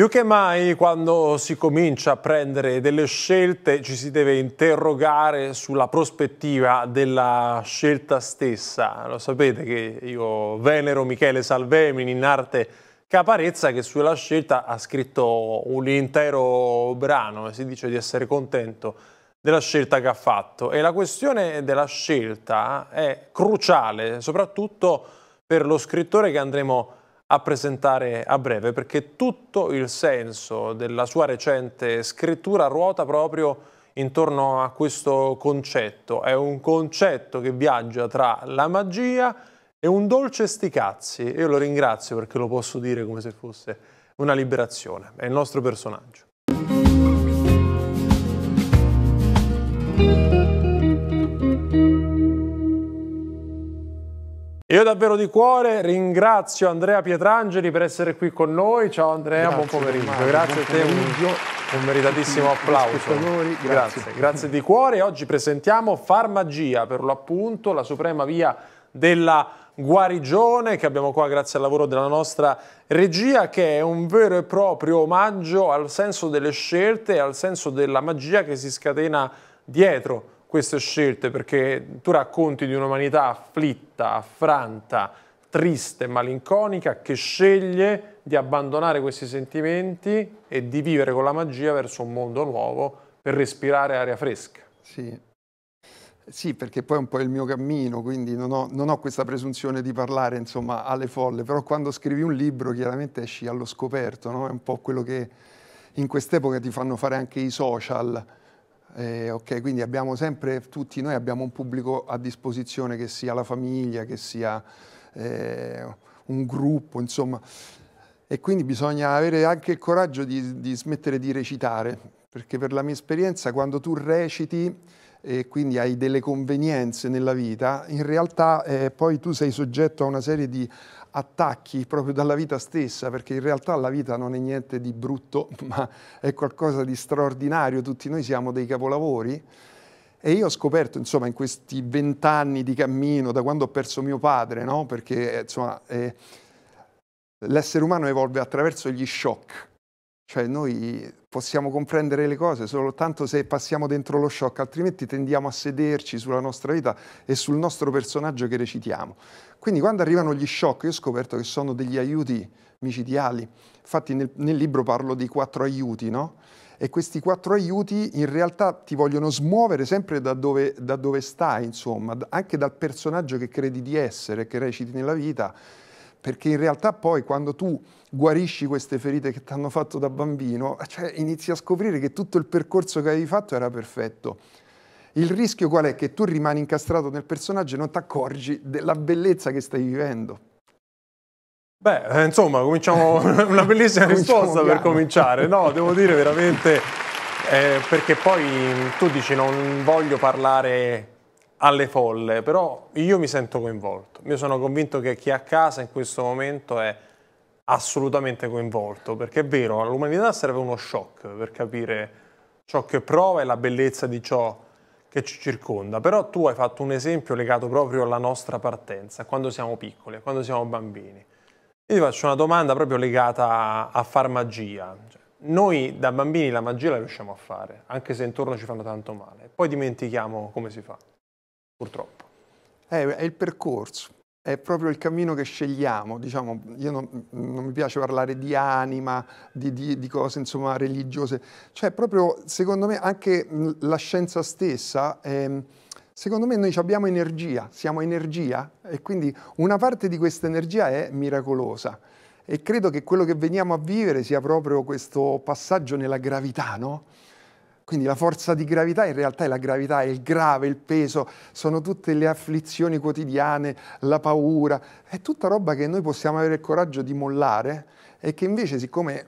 Più che mai quando si comincia a prendere delle scelte ci si deve interrogare sulla prospettiva della scelta stessa. Lo sapete che io venero Michele Salvemini in arte Caparezza che sulla scelta ha scritto un intero brano e si dice di essere contento della scelta che ha fatto. E la questione della scelta è cruciale, soprattutto per lo scrittore che andremo a a presentare a breve, perché tutto il senso della sua recente scrittura ruota proprio intorno a questo concetto. È un concetto che viaggia tra la magia e un dolce sticazzi. Io lo ringrazio perché lo posso dire come se fosse una liberazione. È il nostro personaggio. Io davvero di cuore ringrazio Andrea Pietrangeli per essere qui con noi. Ciao Andrea, grazie, buon pomeriggio. grazie buon a te, pomeriggio. un, meritatissimo applauso. Grazie. grazie. grazie di cuore. Oggi presentiamo Farmagia, per l'appunto, la suprema via della guarigione che abbiamo qua grazie al lavoro della nostra regia che è un vero e proprio omaggio al senso delle scelte e al senso della magia che si scatena dietro queste scelte, perché tu racconti di un'umanità afflitta, affranta, triste, malinconica, che sceglie di abbandonare questi sentimenti e di vivere con la magia verso un mondo nuovo per respirare aria fresca. Sì. Sì, perché poi è un po' il mio cammino, quindi non ho, non ho questa presunzione di parlare insomma, alle folle, però quando scrivi un libro chiaramente esci allo scoperto, no? è un po' quello che in quest'epoca ti fanno fare anche i social, eh, ok, quindi abbiamo sempre, tutti noi abbiamo un pubblico a disposizione, che sia la famiglia, che sia eh, un gruppo, insomma. E quindi bisogna avere anche il coraggio di, di smettere di recitare, perché per la mia esperienza quando tu reciti e quindi hai delle convenienze nella vita, in realtà eh, poi tu sei soggetto a una serie di attacchi proprio dalla vita stessa, perché in realtà la vita non è niente di brutto, ma è qualcosa di straordinario, tutti noi siamo dei capolavori. E io ho scoperto, insomma, in questi vent'anni di cammino, da quando ho perso mio padre, no? perché insomma, eh, l'essere umano evolve attraverso gli shock. Cioè noi possiamo comprendere le cose soltanto se passiamo dentro lo shock, altrimenti tendiamo a sederci sulla nostra vita e sul nostro personaggio che recitiamo. Quindi quando arrivano gli shock, io ho scoperto che sono degli aiuti micidiali. Infatti nel, nel libro parlo di quattro aiuti, no? E questi quattro aiuti in realtà ti vogliono smuovere sempre da dove, da dove stai, insomma, anche dal personaggio che credi di essere, che reciti nella vita perché in realtà poi quando tu guarisci queste ferite che ti hanno fatto da bambino, cioè inizi a scoprire che tutto il percorso che avevi fatto era perfetto. Il rischio qual è? Che tu rimani incastrato nel personaggio e non ti accorgi della bellezza che stai vivendo. Beh, eh, insomma, cominciamo una bellissima risposta per cominciare. No, devo dire veramente, eh, perché poi tu dici non voglio parlare alle folle, però io mi sento coinvolto. Io sono convinto che chi è a casa in questo momento è assolutamente coinvolto, perché è vero, all'umanità serve uno shock per capire ciò che prova e la bellezza di ciò che ci circonda, però tu hai fatto un esempio legato proprio alla nostra partenza, quando siamo piccoli, quando siamo bambini. Io ti faccio una domanda proprio legata a far magia. Cioè, noi da bambini la magia la riusciamo a fare, anche se intorno ci fanno tanto male, poi dimentichiamo come si fa purtroppo. È, è, il percorso, è proprio il cammino che scegliamo. Diciamo, io non, non mi piace parlare di anima, di, di, di, cose insomma, religiose. Cioè, proprio, secondo me, anche la scienza stessa... È, ehm, Secondo me noi abbiamo energia, siamo energia e quindi una parte di questa energia è miracolosa e credo che quello che veniamo a vivere sia proprio questo passaggio nella gravità, no? Quindi la forza di gravità in realtà è la gravità, è il grave, il peso, sono tutte le afflizioni quotidiane, la paura, è tutta roba che noi possiamo avere il coraggio di mollare e che invece siccome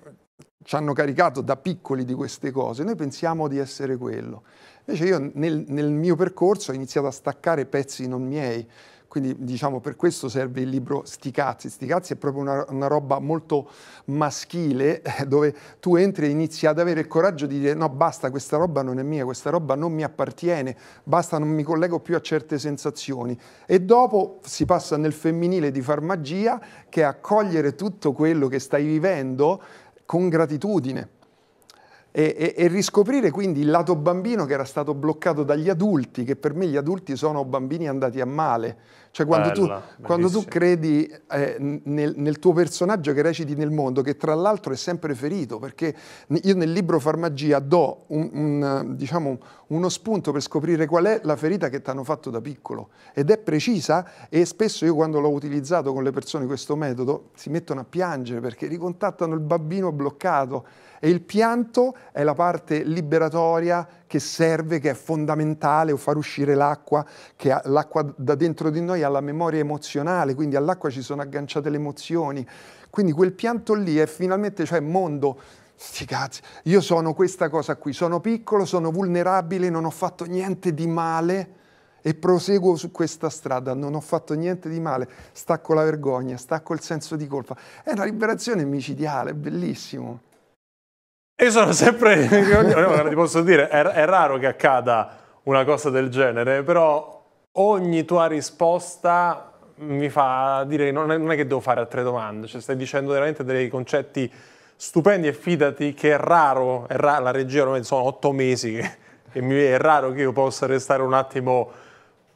ci hanno caricato da piccoli di queste cose, noi pensiamo di essere quello. Invece io nel, nel mio percorso ho iniziato a staccare pezzi non miei, quindi diciamo per questo serve il libro Sticazzi. Sticazzi è proprio una, una roba molto maschile eh, dove tu entri e inizi ad avere il coraggio di dire no basta questa roba non è mia, questa roba non mi appartiene, basta non mi collego più a certe sensazioni. E dopo si passa nel femminile di far magia che è accogliere tutto quello che stai vivendo con gratitudine e, e, e, riscoprire quindi il lato bambino che era stato bloccato dagli adulti, che per me gli adulti sono bambini andati a male. Cioè quando, Bella, tu, quando tu, credi eh, nel, nel, tuo personaggio che reciti nel mondo, che tra l'altro è sempre ferito, perché io nel libro Farmagia do un, un, diciamo, uno spunto per scoprire qual è la ferita che ti hanno fatto da piccolo ed è precisa e spesso io quando l'ho utilizzato con le persone questo metodo si mettono a piangere perché ricontattano il bambino bloccato e il pianto è la parte liberatoria che serve, che è fondamentale, o far uscire l'acqua, che l'acqua da dentro di noi ha la memoria emozionale, quindi all'acqua ci sono agganciate le emozioni. Quindi quel pianto lì è finalmente, cioè mondo, sti cazzi, io sono questa cosa qui, sono piccolo, sono vulnerabile, non ho fatto niente di male e proseguo su questa strada, non ho fatto niente di male, stacco la vergogna, stacco il senso di colpa. È una liberazione micidiale, bellissimo. Io sono sempre, ti posso dire, è, è raro che accada una cosa del genere, però ogni tua risposta mi fa dire che non è, che devo fare altre domande, cioè stai dicendo veramente dei concetti stupendi e fidati che è raro, è raro la regia ormai sono otto mesi che, è raro che io possa restare un attimo,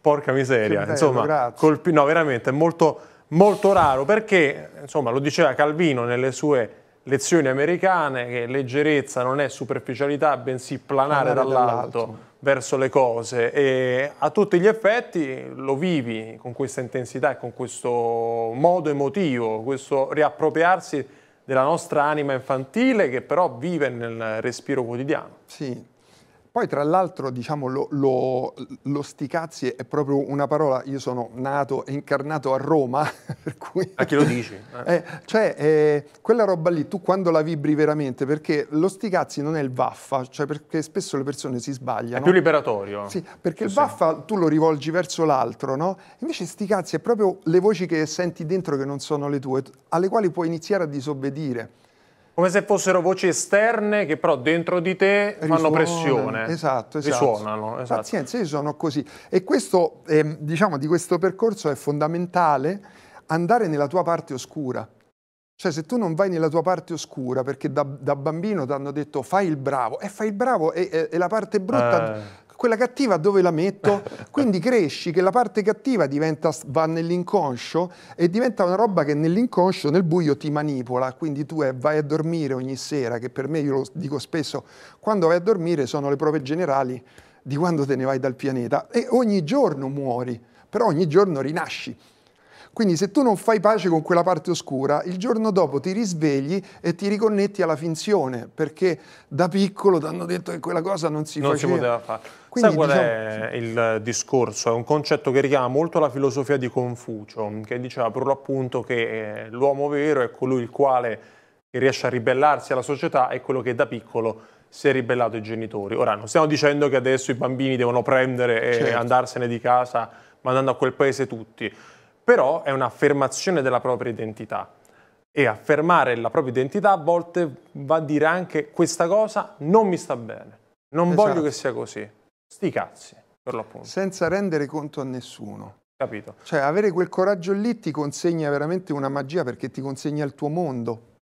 porca miseria, bello, insomma, colpi, no veramente è molto, molto raro perché, insomma, lo diceva Calvino nelle sue lezioni americane che leggerezza non è superficialità bensì planare, planare dall'alto verso le cose e a tutti gli effetti lo vivi con questa intensità e con questo modo emotivo, questo riappropriarsi della nostra anima infantile che però vive nel respiro quotidiano. Sì, poi tra l'altro diciamo lo, lo, lo, sticazzi è proprio una parola, io sono nato e incarnato a Roma, per cui... A ah, chi lo dici? Eh. Eh, cioè eh, quella roba lì tu quando la vibri veramente, perché lo sticazzi non è il vaffa, cioè perché spesso le persone si sbagliano. È più liberatorio. Sì, perché cioè, il vaffa sì. tu lo rivolgi verso l'altro, no? Invece sticazzi è proprio le voci che senti dentro che non sono le tue, alle quali puoi iniziare a disobbedire come se fossero voci esterne che però dentro di te Risuonano, fanno pressione. Esatto, esatto. Risuonano. Esatto. Pazienza, io sono così. E questo, eh, diciamo, di questo percorso è fondamentale andare nella tua parte oscura. Cioè se tu non vai nella tua parte oscura, perché da, da bambino ti hanno detto fai il bravo, e fai il bravo e, e, e la parte brutta... Eh quella cattiva dove la metto? Quindi cresci che la parte cattiva diventa, va nell'inconscio e diventa una roba che nell'inconscio, nel buio, ti manipola. Quindi tu eh, vai a dormire ogni sera, che per me, io lo dico spesso, quando vai a dormire sono le prove generali di quando te ne vai dal pianeta e ogni giorno muori, però ogni giorno rinasci. Quindi se tu non fai pace con quella parte oscura, il giorno dopo ti risvegli e ti riconnetti alla finzione, perché da piccolo ti hanno detto che quella cosa non si non faceva. Non si poteva fare. Quindi, Sai qual diciamo... è il discorso? È un concetto che richiama molto la filosofia di Confucio, che diceva per l'appunto che eh, l'uomo vero è colui il quale riesce a ribellarsi alla società e quello che da piccolo si è ribellato ai genitori. Ora, non stiamo dicendo che adesso i bambini devono prendere e certo. andarsene di casa mandando a quel paese tutti, però è un'affermazione della propria identità. E affermare la propria identità a volte va a dire anche questa cosa non mi sta bene, non esatto. voglio che sia così. Sti cazzi, per l'appunto. Senza rendere conto a nessuno. Capito. Cioè, avere quel coraggio lì ti consegna veramente una magia perché ti consegna il tuo mondo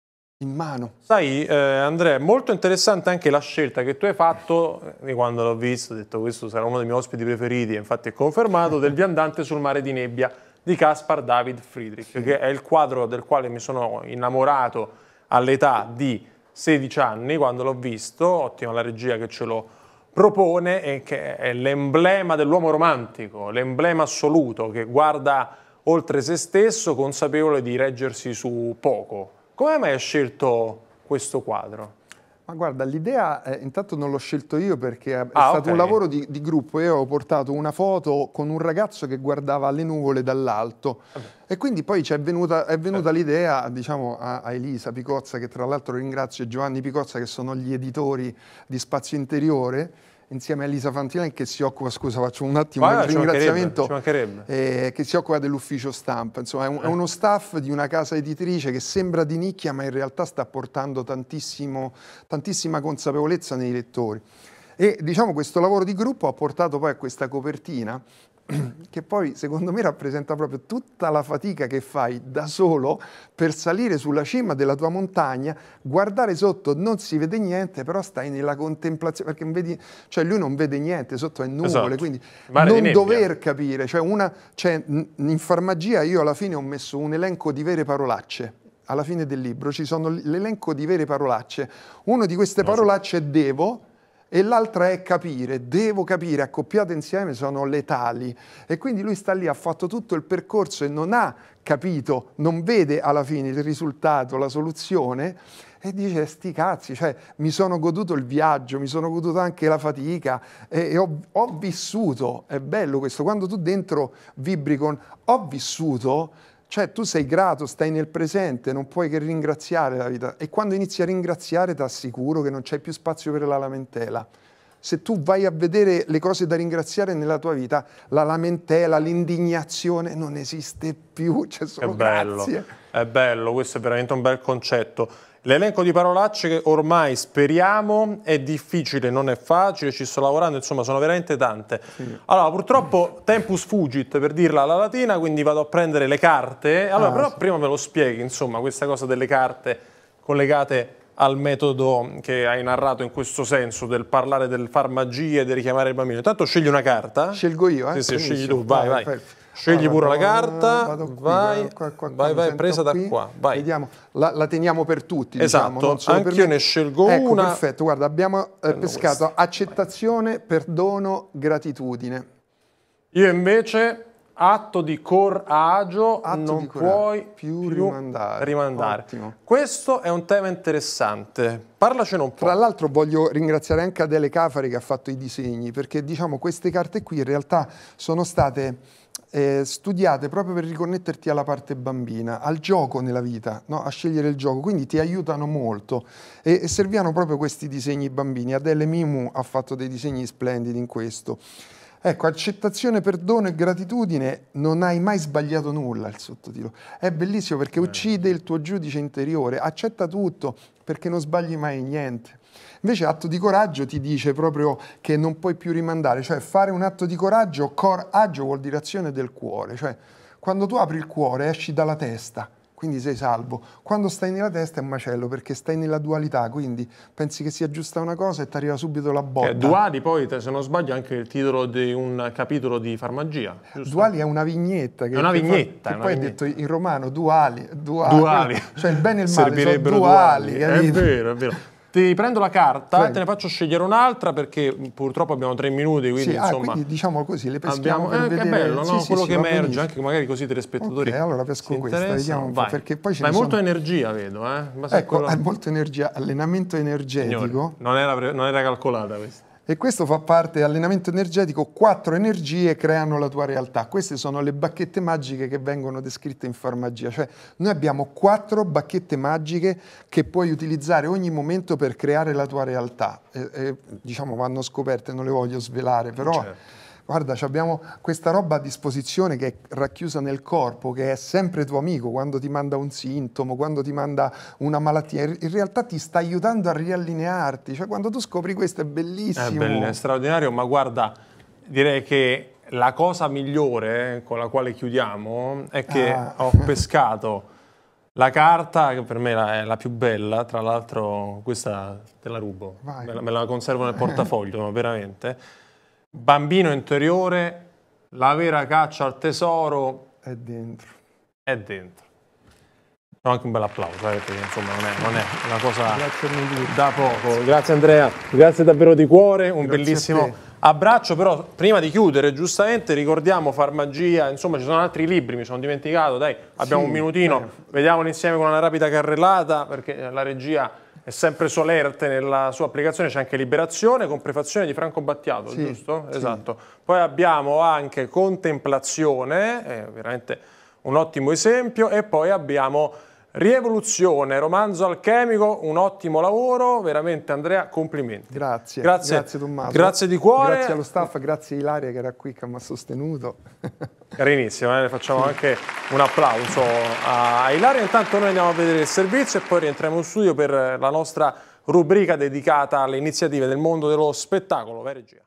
in mano. Sai, eh, Andrea, è molto interessante anche la scelta che tu hai fatto, eh, quando l'ho visto, ho detto questo sarà uno dei miei ospiti preferiti, infatti è confermato, del viandante sul mare di nebbia di Caspar David Friedrich, sì. che è il quadro del quale mi sono innamorato all'età di 16 anni, quando l'ho visto, ottima la regia che ce l'ho propone e che è l'emblema dell'uomo romantico, l'emblema assoluto che guarda oltre se stesso, consapevole di reggersi su poco. Come mai hai scelto questo quadro? Ma guarda, l'idea eh, intanto non l'ho scelto io perché è ah, stato okay. un lavoro di, di, gruppo. Io ho portato una foto con un ragazzo che guardava le nuvole dall'alto okay. e quindi poi è venuta, è venuta okay. Certo. l'idea diciamo, a, a, Elisa Picozza, che tra l'altro ringrazio, e Giovanni Picozza che sono gli editori di Spazio Interiore, insieme a Elisa Fantillen che si occupa, scusa faccio un attimo ah, un ringraziamento, Eh, che si occupa dell'ufficio stampa, insomma è, un, eh. è, uno staff di una casa editrice che sembra di nicchia ma in realtà sta portando tantissima consapevolezza nei lettori. E diciamo questo lavoro di gruppo ha portato poi a questa copertina che poi secondo me rappresenta proprio tutta la fatica che fai da solo per salire sulla cima della tua montagna, guardare sotto non si vede niente, però stai nella contemplazione, perché vedi, cioè lui non vede niente, sotto è nuvole, esatto. quindi Mare non dover capire, cioè, una, cioè in farmacia io alla fine ho messo un elenco di vere parolacce, alla fine del libro ci sono l'elenco di vere parolacce, una di queste parolacce è devo, e l'altra è capire, devo capire, accoppiate insieme sono letali. E quindi lui sta lì, ha fatto tutto il percorso e non ha capito, non vede alla fine il risultato, la soluzione e dice sti cazzi, cioè mi sono goduto il viaggio, mi sono goduto anche la fatica e, e ho, ho vissuto, è bello questo, quando tu dentro vibri con ho vissuto, cioè tu sei grato, stai nel presente, non puoi che ringraziare la vita. E quando inizi a ringraziare ti assicuro che non c'è più spazio per la lamentela. Se tu vai a vedere le cose da ringraziare nella tua vita, la lamentela, l'indignazione non esiste più, c'è solo è bello, grazie. È bello, questo è veramente un bel concetto. L'elenco di parolacce che ormai speriamo è difficile, non è facile, ci sto lavorando, insomma sono veramente tante. Sì. Allora purtroppo tempus fugit per dirla alla latina, quindi vado a prendere le carte. Allora ah, però sì. prima me lo spieghi insomma questa cosa delle carte collegate al metodo che hai narrato in questo senso del parlare del far magie, del richiamare il bambino. Intanto scegli una carta. Scelgo io, eh? Sì, sì, scegli tu, vai, vai. vai. Scegli pure la carta, vado qui, vai, qua, qua, vai, vai presa qui. da qua, vai. Vediamo, la, la teniamo per tutti, diciamo, Esatto, diciamo, anche io ne scelgo ecco, una. perfetto, guarda, abbiamo eh, eh pescato no, accettazione, perdono, gratitudine. Io invece atto di coraggio, atto non di cora puoi più, rimandare. rimandare. Questo è un tema interessante, parlacene un po'. Tra l'altro voglio ringraziare anche Adele Cafari che ha fatto i disegni, perché diciamo queste carte qui in realtà sono state eh, studiate proprio per riconnetterti alla parte bambina, al gioco nella vita, no? a scegliere il gioco, quindi ti aiutano molto. E, e serviano proprio questi disegni bambini. Adele Mimu ha fatto dei disegni splendidi in questo. Ecco, accettazione, perdono e gratitudine, non hai mai sbagliato nulla il sottotitolo. È bellissimo perché eh. uccide il tuo giudice interiore, accetta tutto perché non sbagli mai niente. Invece atto di coraggio ti dice proprio che non puoi più rimandare, cioè fare un atto di coraggio, coraggio vuol dire azione del cuore, cioè quando tu apri il cuore esci dalla testa, quindi sei salvo. Quando stai nella testa è un macello perché stai nella dualità, quindi pensi che sia giusta una cosa e ti arriva subito la botta. Eh, Duali poi, se non sbaglio, è anche il titolo di un capitolo di Farmagia. Giusto? Duali è una vignetta. Che, è una vignetta. Che, poi hai detto in romano, duali. Duali. duali. Cioè il bene e il male sono duali. duali. È vero, è vero. Ti prendo la carta, Prego. te ne faccio scegliere un'altra perché mm, purtroppo abbiamo tre minuti, quindi sì, ah, insomma... Ah, quindi, diciamo così, le peschiamo abbiamo, eh, Che bello, no? sì, quello che emerge, benissimo. anche magari così i telespettatori Ok, allora pesco questa, vediamo un po', perché poi ce Ma è sono... molto energia, vedo, eh? Ma ecco, quello... è molto energia, allenamento energetico. Signore, non, era pre... non era calcolata questa. E questo fa parte allenamento energetico, quattro energie creano la tua realtà. Queste sono le bacchette magiche che vengono descritte in farmacia, cioè noi abbiamo quattro bacchette magiche che puoi utilizzare ogni momento per creare la tua realtà. E, e, diciamo vanno scoperte, non le voglio svelare, però certo guarda, abbiamo questa roba a disposizione che è racchiusa nel corpo, che è sempre tuo amico quando ti manda un sintomo, quando ti manda una malattia, in realtà ti sta aiutando a riallinearti, cioè quando tu scopri questo è bellissimo. È, bellissimo, è straordinario, ma guarda, direi che la cosa migliore eh, con la quale chiudiamo è che ah. ho pescato la carta, che per me è la più bella, tra l'altro questa te la rubo, me la, me la, conservo nel portafoglio, veramente bambino interiore, la vera caccia al tesoro è dentro. È dentro. No, anche un bel applauso, eh, perché insomma non è, non è una cosa da poco. Grazie Andrea, grazie davvero di cuore, un grazie bellissimo abbraccio, però prima di chiudere giustamente ricordiamo Farmagia, insomma ci sono altri libri, mi sono dimenticato, dai abbiamo sì, un minutino, eh. vediamoli insieme con una rapida carrellata perché la regia è sempre Solerte nella sua applicazione, c'è anche Liberazione con prefazione di Franco Battiato, sì, giusto? Sì. Esatto. Poi abbiamo anche Contemplazione, è veramente un ottimo esempio, e poi abbiamo Rievoluzione, romanzo alchemico, un ottimo lavoro, veramente Andrea, complimenti. Grazie, grazie, grazie Tommaso. Grazie di cuore. Grazie allo staff, grazie a Ilaria che era qui, che mi ha sostenuto. Carinissimo, eh? facciamo sì. anche un applauso a Ilaria. Intanto noi andiamo a vedere il servizio e poi rientriamo in studio per la nostra rubrica dedicata alle iniziative del mondo dello spettacolo. Vai regia.